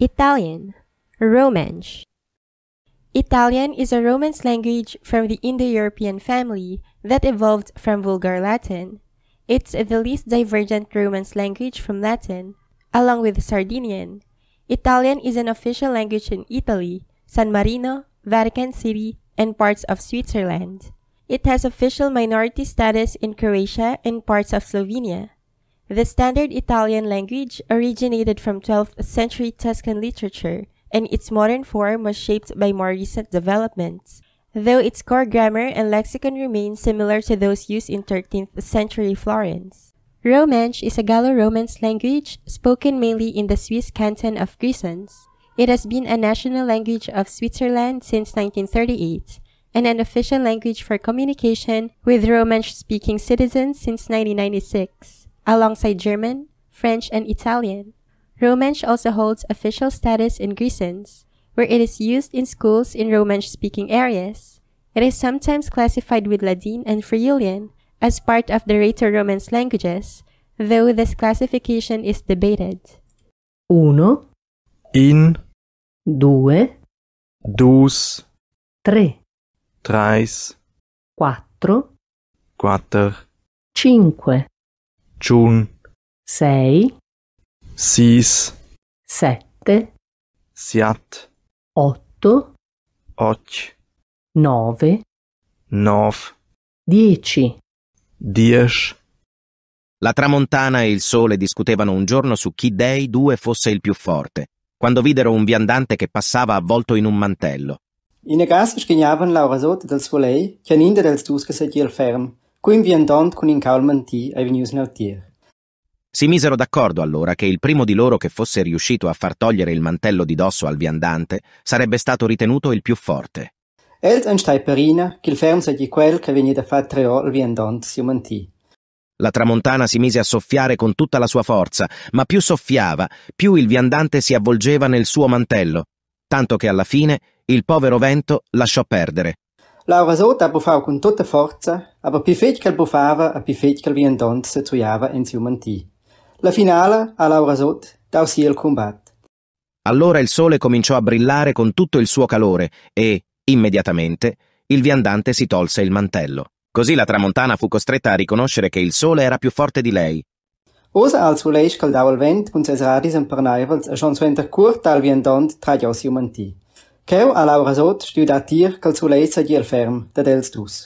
Italian, Romance. Italian is a Romance language from the Indo-European family that evolved from Vulgar Latin. It's the least divergent Romance language from Latin, along with Sardinian. Italian is an official language in Italy, San Marino, Vatican City, and parts of Switzerland. It has official minority status in Croatia and parts of Slovenia. The standard Italian language originated from 12th century Tuscan literature, and its modern form was shaped by more recent developments. Though its core grammar and lexicon remain similar to those used in 13th century Florence. Romance is a Gallo-Romance language spoken mainly in the Swiss canton of Grisons. It has been a national language of Switzerland since 1938 and an official language for communication with Romance-speaking citizens since 1996 alongside German, French, and Italian. Romansh also holds official status in Grisons, where it is used in schools in Romansh-speaking areas. It is sometimes classified with Ladin and Friulian as part of the Rator Romance languages, though this classification is debated. Uno. In. Due. dus, Tre. tres, Quattro. Quattro. Cinque. Chun. Sei. Sis. Sette. Siat. Otto. Och. Nove. Nov. Dieci. Diesh. La tramontana e il sole discutevano un giorno su chi dei due fosse il più forte, quando videro un viandante che passava avvolto in un mantello. In agas schignavano l'aurasote del suo lei, che ninde del tusca segir ferm, coinviandont cun incalmanti ai venius nautier. Si misero d'accordo allora che il primo di loro che fosse riuscito a far togliere il mantello di dosso al viandante sarebbe stato ritenuto il più forte. Els anstai perina, che il fermsa di quel che veniva da far treo al viandant si mantì. La tramontana si mise a soffiare con tutta la sua forza, ma più soffiava, più il viandante si avvolgeva nel suo mantello, tanto che alla fine il povero vento lasciò perdere Laura Sota buffato con tutta forza, ma più feit che buffava e più feit che il vien si tuiava in siumantì. La finale, a Laura Sot, dà sì il combat. Allora il sole cominciò a brillare con tutto il suo calore e, immediatamente, il viandante si tolse il mantello. Così la tramontana fu costretta a riconoscere che il sole era più forte di lei. Osa al suo lei scaldava il vento con ses radis impernaivels e John Swenter curta al viandant tra gli ossi umantì. Cheu a Laura Sot studia tir zu suleissa die el ferm dad els dus.